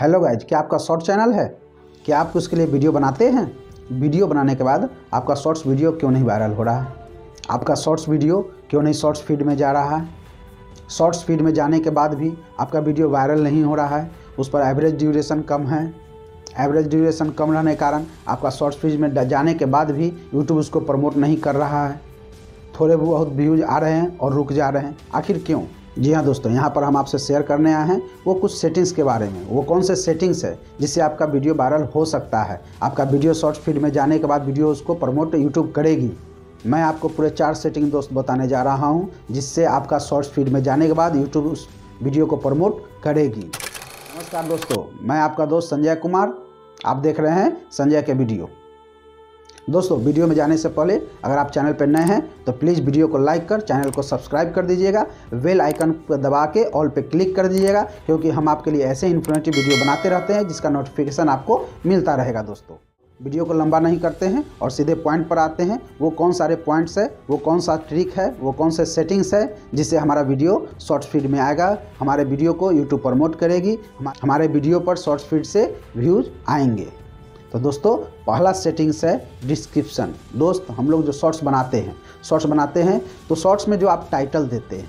hello guys क्या आपका short channel है क्या आप उसके लिए वीडियो बनाते हैं वीडियो बनाने के बाद आपका शॉर्ट्स वीडियो क्यों नहीं वायरल हो रहा है आपका शॉर्ट्स वीडियो क्यों नहीं शॉर्ट्स फीड में जा रहा है शॉर्ट्स फीड में जाने के बाद भी आपका वीडियो वायरल नहीं हो रहा है उस पर एवरेज ड्यूरेशन कम है एवरेज ड्यूरेशन कम रहने के कारण आपका शॉर्ट्स फीड में जाने के बाद भी यूट्यूब उसको प्रमोट नहीं कर रहा है थोड़े बहुत व्यूज आ रहे हैं और रुक जा रहे हैं आखिर क्यों जी हाँ दोस्तों यहाँ पर हम आपसे शेयर करने आए हैं वो कुछ सेटिंग्स के बारे में वो कौन से सेटिंग्स है जिससे आपका वीडियो वायरल हो सकता है आपका वीडियो शॉर्ट फीड में जाने के बाद वीडियो उसको प्रमोट यूट्यूब करेगी मैं आपको पूरे चार सेटिंग दोस्त बताने जा रहा हूँ जिससे आपका शॉर्ट फीड में जाने के बाद यूट्यूब उस वीडियो को प्रमोट करेगी नमस्कार दोस्तों मैं आपका दोस्त संजय कुमार आप देख रहे हैं संजय के वीडियो दोस्तों वीडियो में जाने से पहले अगर आप चैनल पर नए हैं तो प्लीज़ वीडियो को लाइक कर चैनल को सब्सक्राइब कर दीजिएगा वेल आइकन पर दबा के ऑल पे क्लिक कर दीजिएगा क्योंकि हम आपके लिए ऐसे इन्फॉर्मेटिव वीडियो बनाते रहते हैं जिसका नोटिफिकेशन आपको मिलता रहेगा दोस्तों वीडियो को लंबा नहीं करते हैं और सीधे पॉइंट पर आते हैं वो कौन सारे पॉइंट्स है वो कौन सा ट्रिक है वो कौन से सेटिंग्स है जिससे हमारा वीडियो शॉर्ट फीड में आएगा हमारे वीडियो को यूट्यूब प्रमोट करेगी हमारे वीडियो पर शॉर्ट फीड से व्यूज़ आएंगे तो दोस्तों पहला सेटिंग्स है डिस्क्रिप्शन दोस्त हम लोग जो शॉर्ट्स बनाते हैं शॉर्ट्स बनाते हैं तो शॉर्ट्स में जो आप टाइटल देते हैं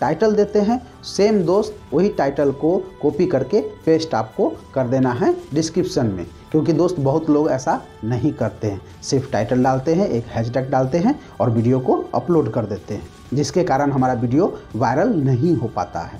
टाइटल देते हैं सेम दोस्त वही टाइटल को कॉपी करके पेस्ट आपको कर देना है डिस्क्रिप्शन में क्योंकि दोस्त बहुत लोग ऐसा नहीं करते हैं सिर्फ टाइटल डालते हैं एक हैशटैग डालते हैं और वीडियो को अपलोड कर देते हैं जिसके कारण हमारा वीडियो वायरल नहीं हो पाता है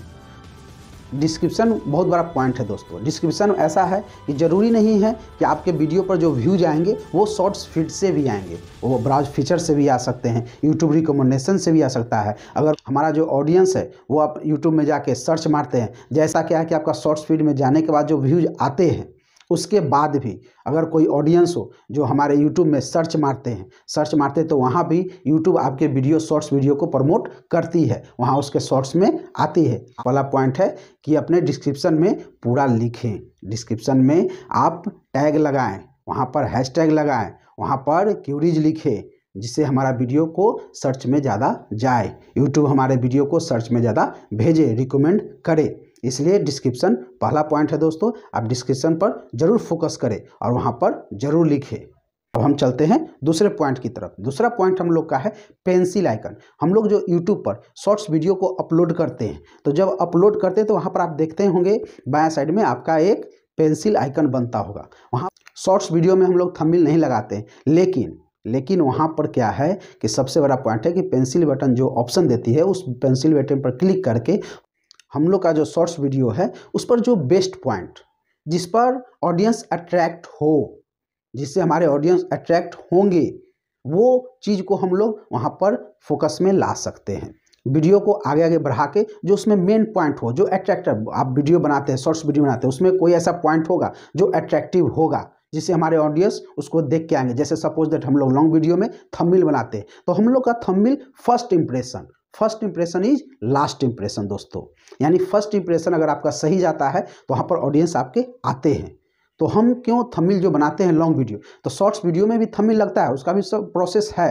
डिस्क्रिप्शन बहुत बड़ा पॉइंट है दोस्तों डिस्क्रिप्शन ऐसा है कि ज़रूरी नहीं है कि आपके वीडियो पर जो व्यूज आएंगे वो शॉर्ट्स फीड से भी आएंगे वो ब्राउज फीचर से भी आ सकते हैं यूट्यूब रिकमेंडेशन से भी आ सकता है अगर हमारा जो ऑडियंस है वो आप यूट्यूब में जाके सर्च मारते हैं जैसा क्या है कि आपका शॉर्ट्स फीड में जाने के बाद जो व्यूज आते हैं उसके बाद भी अगर कोई ऑडियंस हो जो हमारे यूट्यूब में सर्च मारते हैं सर्च मारते तो वहाँ भी यूट्यूब आपके वीडियो शॉर्ट्स वीडियो को प्रमोट करती है वहाँ उसके शॉर्ट्स में आती है पहला पॉइंट है कि अपने डिस्क्रिप्शन में पूरा लिखें डिस्क्रिप्शन में आप टैग लगाएं वहाँ पर हैशटैग लगाएं वहाँ पर क्यूरीज लिखें जिससे हमारा वीडियो को सर्च में ज़्यादा जाए यूट्यूब हमारे वीडियो को सर्च में ज़्यादा भेजे रिकमेंड करे इसलिए डिस्क्रिप्शन पहला पॉइंट है दोस्तों आप डिस्क्रिप्शन पर जरूर फोकस करें और वहाँ पर जरूर लिखें अब हम चलते हैं दूसरे पॉइंट की तरफ दूसरा पॉइंट हम लोग का है पेंसिल आइकन हम लोग जो यूट्यूब पर शॉर्ट्स वीडियो को अपलोड करते हैं तो जब अपलोड करते हैं तो वहाँ पर आप देखते होंगे बाया साइड में आपका एक पेंसिल आइकन बनता होगा वहाँ शॉर्ट्स वीडियो में हम लोग थंबिल नहीं लगाते लेकिन लेकिन वहाँ पर क्या है कि सबसे बड़ा पॉइंट है कि पेंसिल बटन जो ऑप्शन देती है उस पेंसिल बटन पर क्लिक करके हम लोग का जो शॉर्ट्स वीडियो है उस पर जो बेस्ट पॉइंट जिस पर ऑडियंस अट्रैक्ट हो जिससे हमारे ऑडियंस अट्रैक्ट होंगे वो चीज़ को हम लोग वहाँ पर फोकस में ला सकते हैं वीडियो को आगे आगे बढ़ा के जो उसमें मेन पॉइंट हो जो अट्रैक्टिव आप वीडियो बनाते हैं शॉर्ट्स वीडियो बनाते हैं उसमें कोई ऐसा पॉइंट होगा जो अट्रैक्टिव होगा जिससे हमारे ऑडियंस उसको देख के आएंगे जैसे सपोज दैट हम लोग लॉन्ग वीडियो में थंबनेल बनाते हैं तो हम लोग का thumbnail first impression first impression is last impression दोस्तों यानी फर्स्ट इंप्रेशन अगर आपका सही जाता है तो वहाँ पर ऑडियंस आपके आते हैं तो हम क्यों थमिल जो बनाते हैं लॉन्ग वीडियो तो शॉर्ट्स वीडियो में भी थमिल लगता है उसका भी सब प्रोसेस है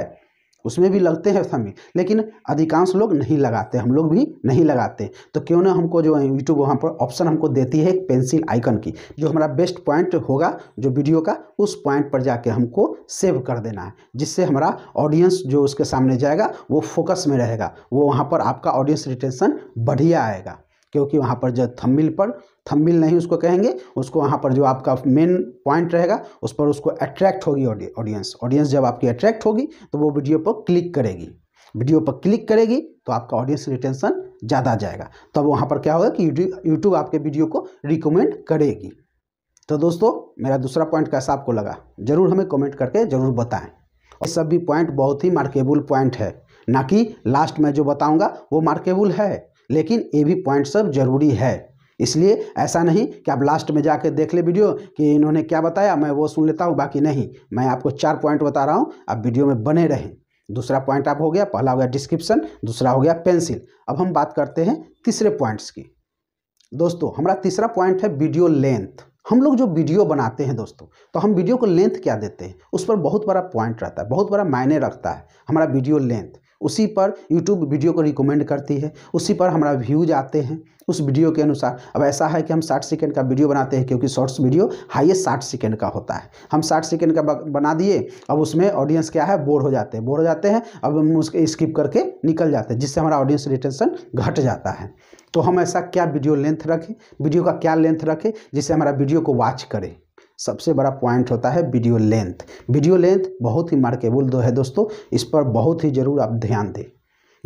उसमें भी लगते हैं समय लेकिन अधिकांश लोग नहीं लगाते हम लोग भी नहीं लगाते तो क्यों ना हमको जो यूट्यूब वहाँ पर ऑप्शन हमको देती है पेंसिल आइकन की जो हमारा बेस्ट पॉइंट होगा जो वीडियो का उस पॉइंट पर जाके हमको सेव कर देना है जिससे हमारा ऑडियंस जो उसके सामने जाएगा वो फोकस में रहेगा वो वहाँ पर आपका ऑडियंस रिटेंशन बढ़िया आएगा क्योंकि वहाँ पर जो थम्बिल पर थम्बिल नहीं उसको कहेंगे उसको वहाँ पर जो आपका मेन पॉइंट रहेगा उस पर उसको अट्रैक्ट होगी ऑडियंस ऑडियंस जब आपकी अट्रैक्ट होगी तो वो वीडियो पर क्लिक करेगी वीडियो पर क्लिक करेगी तो आपका ऑडियंस रिटेंशन ज़्यादा जाएगा तब वहाँ पर क्या होगा कि यूट्यूब आपके वीडियो को रिकमेंड करेगी तो दोस्तों मेरा दूसरा पॉइंट कैसा आपको लगा ज़रूर हमें कमेंट करके ज़रूर बताएं और सब भी पॉइंट बहुत ही मार्केबल पॉइंट है ना कि लास्ट में जो बताऊंगा वो मार्केबल है लेकिन ये भी पॉइंट सब जरूरी है इसलिए ऐसा नहीं कि आप लास्ट में जाकर देख ले वीडियो कि इन्होंने क्या बताया मैं वो सुन लेता हूँ बाकी नहीं मैं आपको चार पॉइंट बता रहा हूँ आप वीडियो में बने रहें दूसरा पॉइंट आप हो गया पहला हो गया डिस्क्रिप्शन दूसरा हो गया पेंसिल अब हम बात करते हैं तीसरे पॉइंट्स की दोस्तों हमारा तीसरा पॉइंट है वीडियो लेंथ हम लोग जो वीडियो बनाते हैं दोस्तों तो हम वीडियो को लेंथ क्या देते हैं उस पर बहुत बड़ा पॉइंट रहता है बहुत बड़ा मायने रखता है हमारा वीडियो लेंथ उसी पर यूट्यूब वीडियो को रिकमेंड करती है उसी पर हमारा व्यूज आते हैं उस वीडियो के अनुसार अब ऐसा है कि हम 60 सेकंड का वीडियो बनाते हैं क्योंकि शॉर्ट्स वीडियो हाईएस्ट 60 सेकंड का होता है हम 60 सेकंड का बना दिए अब उसमें ऑडियंस क्या है बोर हो जाते हैं बोर हो जाते हैं अब हम उसके स्किप करके निकल जाते हैं जिससे हमारा ऑडियंस रिटेंशन घट जाता है तो हम ऐसा क्या वीडियो लेंथ रखें वीडियो का क्या लेंथ रखें जिससे हमारा वीडियो को वॉच करें सबसे बड़ा पॉइंट होता है वीडियो लेंथ वीडियो लेंथ बहुत ही मार्केबल दो है दोस्तों इस पर बहुत ही ज़रूर आप ध्यान दें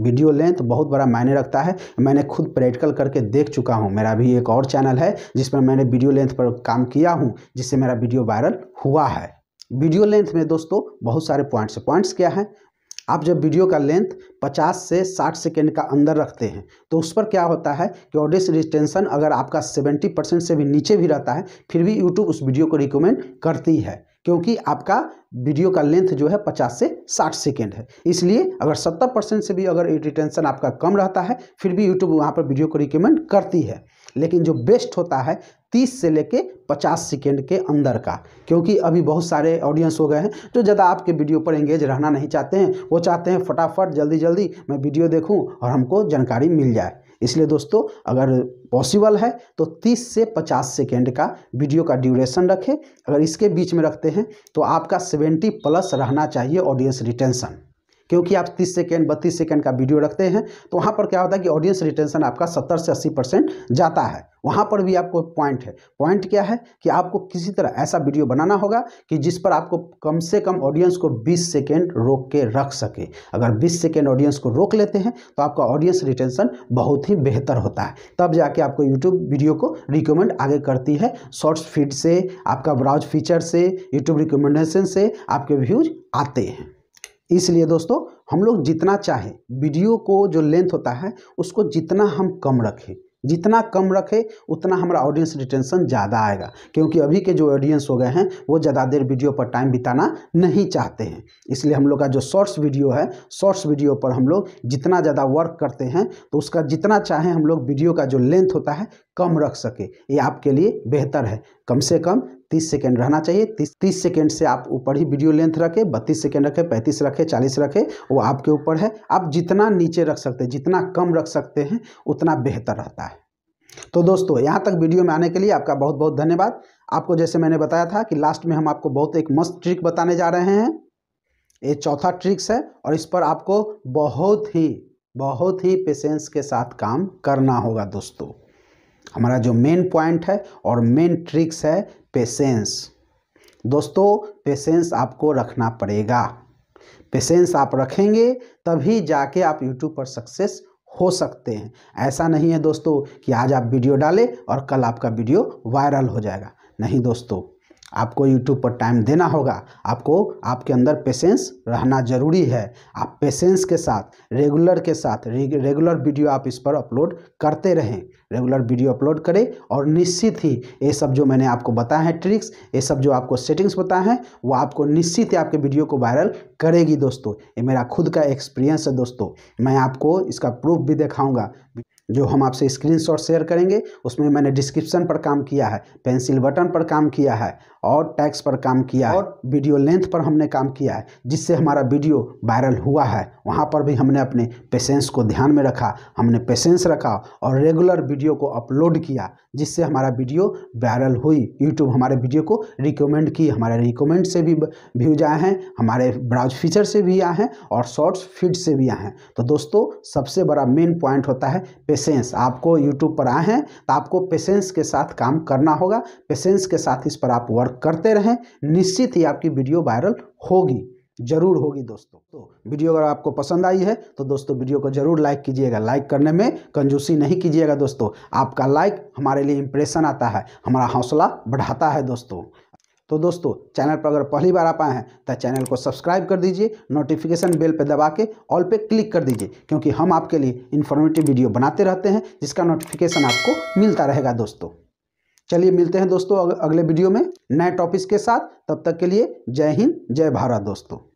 वीडियो लेंथ बहुत बड़ा मायने रखता है मैंने खुद प्रैक्टिकल करके देख चुका हूँ मेरा भी एक और चैनल है जिस पर मैंने वीडियो लेंथ पर काम किया हूँ जिससे मेरा वीडियो वायरल हुआ है वीडियो लेंथ में दोस्तों बहुत सारे पॉइंट्स पॉइंट्स क्या हैं आप जब वीडियो का लेंथ 50 से 60 सेकेंड का अंदर रखते हैं तो उस पर क्या होता है कि ऑडियंस रिटेंशन अगर आपका 70 परसेंट से भी नीचे भी रहता है फिर भी यूट्यूब उस वीडियो को रिकमेंड करती है क्योंकि आपका वीडियो का लेंथ जो है 50 से 60 सेकेंड है इसलिए अगर 70 परसेंट से भी अगर रिटेंशन आपका कम रहता है फिर भी यूट्यूब वहाँ पर वीडियो को रिकमेंड करती है लेकिन जो बेस्ट होता है 30 से लेके 50 सेकेंड के अंदर का क्योंकि अभी बहुत सारे ऑडियंस हो गए हैं जो ज़्यादा आपके वीडियो पर एंगेज रहना नहीं चाहते हैं वो चाहते हैं फटाफट जल्दी जल्दी मैं वीडियो देखूं और हमको जानकारी मिल जाए इसलिए दोस्तों अगर पॉसिबल है तो 30 से 50 सेकेंड का वीडियो का ड्यूरेशन रखें अगर इसके बीच में रखते हैं तो आपका 70 प्लस रहना चाहिए ऑडियंस रिटेंशन क्योंकि आप 30 सेकेंड बत्तीस सेकेंड का वीडियो रखते हैं तो वहाँ पर क्या होता है कि ऑडियंस रिटेंशन आपका 70 से 80 परसेंट जाता है वहाँ पर भी आपको पॉइंट है पॉइंट क्या है कि आपको किसी तरह ऐसा वीडियो बनाना होगा कि जिस पर आपको कम से कम ऑडियंस को 20 सेकेंड रोक के रख सके अगर 20 सेकेंड ऑडियंस को रोक लेते हैं तो आपका ऑडियंस रिटेंशन बहुत ही बेहतर होता है तब जाके आपको यूट्यूब वीडियो को रिकमेंड आगे करती है शॉर्ट्स फीड से आपका ब्राउज फीचर से यूट्यूब रिकमेंडेशन से आपके व्यूज आते हैं इसलिए दोस्तों हम लोग जितना चाहें वीडियो को जो लेंथ होता है उसको जितना हम कम रखें जितना कम रखें उतना हमारा ऑडियंस रिटेंशन ज़्यादा आएगा क्योंकि अभी के जो ऑडियंस हो गए हैं वो ज़्यादा देर वीडियो पर टाइम बिताना नहीं चाहते हैं इसलिए हम लोग का जो शॉर्ट्स वीडियो है शॉर्ट्स वीडियो पर हम लोग जितना ज़्यादा वर्क करते हैं तो उसका जितना चाहें हम लोग वीडियो का जो लेंथ होता है कम रख सके ये आपके लिए बेहतर है कम से कम 30 सेकेंड रहना चाहिए 30 30 सेकेंड से आप ऊपर ही वीडियो लेंथ रखें बत्तीस सेकेंड रखें पैंतीस रखें चालीस रखें वो आपके ऊपर है आप जितना नीचे रख सकते हैं जितना कम रख सकते हैं उतना बेहतर रहता है तो दोस्तों यहाँ तक वीडियो में आने के लिए आपका बहुत बहुत धन्यवाद आपको जैसे मैंने बताया था कि लास्ट में हम आपको बहुत एक मस्त ट्रिक बताने जा रहे हैं ये चौथा ट्रिक्स है और इस पर आपको बहुत ही बहुत ही पेशेंस के साथ काम करना होगा दोस्तों हमारा जो मेन पॉइंट है और मेन ट्रिक्स है पेशेंस दोस्तों पेशेंस आपको रखना पड़ेगा पेशेंस आप रखेंगे तभी जाके आप यूट्यूब पर सक्सेस हो सकते हैं ऐसा नहीं है दोस्तों कि आज आप वीडियो डालें और कल आपका वीडियो वायरल हो जाएगा नहीं दोस्तों आपको यूट्यूब पर टाइम देना होगा आपको आपके अंदर पेशेंस रहना ज़रूरी है आप पेशेंस के साथ रेगुलर के साथ रेगुलर वीडियो आप इस पर अपलोड करते रहें रेगुलर वीडियो अपलोड करें और निश्चित ही ये सब जो मैंने आपको बताया है ट्रिक्स ये सब जो आपको सेटिंग्स बताए हैं वो आपको निश्चित ही आपके वीडियो को वायरल करेगी दोस्तों ये मेरा खुद का एक्सपीरियंस है दोस्तों मैं आपको इसका प्रूफ भी दिखाऊँगा जो हम आपसे स्क्रीनशॉट शेयर करेंगे उसमें मैंने डिस्क्रिप्शन पर काम किया है पेंसिल बटन पर काम किया है और टैक्स पर काम किया है और वीडियो लेंथ पर हमने काम किया है जिससे हमारा वीडियो वायरल हुआ है वहाँ पर भी हमने अपने पेशेंस को ध्यान में रखा हमने पेशेंस रखा और रेगुलर वीडियो को अपलोड किया जिससे हमारा वीडियो वायरल हुई यूट्यूब हमारे वीडियो को रिकमेंड की हमारे रिकमेंड से भी व्यूज आए हैं हमारे ब्राउज फीचर से भी आए हैं और शॉर्ट्स फीड से भी आए हैं तो दोस्तों सबसे बड़ा मेन पॉइंट होता है पेशेंस आपको यूट्यूब पर आए हैं तो आपको पेशेंस के साथ काम करना होगा पेशेंस के साथ इस पर आप वर्क करते रहें निश्चित ही आपकी वीडियो वायरल होगी जरूर होगी दोस्तों तो वीडियो अगर आपको पसंद आई है तो दोस्तों वीडियो को जरूर लाइक कीजिएगा लाइक करने में कंजूसी नहीं कीजिएगा दोस्तों आपका लाइक हमारे लिए इम्प्रेशन आता है हमारा हौसला बढ़ाता है दोस्तों तो दोस्तों चैनल पर अगर पहली बार आप आए हैं तो चैनल को सब्सक्राइब कर दीजिए नोटिफिकेशन बेल पर दबा के ऑल पे क्लिक कर दीजिए क्योंकि हम आपके लिए इन्फॉर्मेटिव वीडियो बनाते रहते हैं जिसका नोटिफिकेशन आपको मिलता रहेगा दोस्तों चलिए मिलते हैं दोस्तों अगले वीडियो में नए टॉपिक्स के साथ तब तक के लिए जय हिंद जय भारत दोस्तों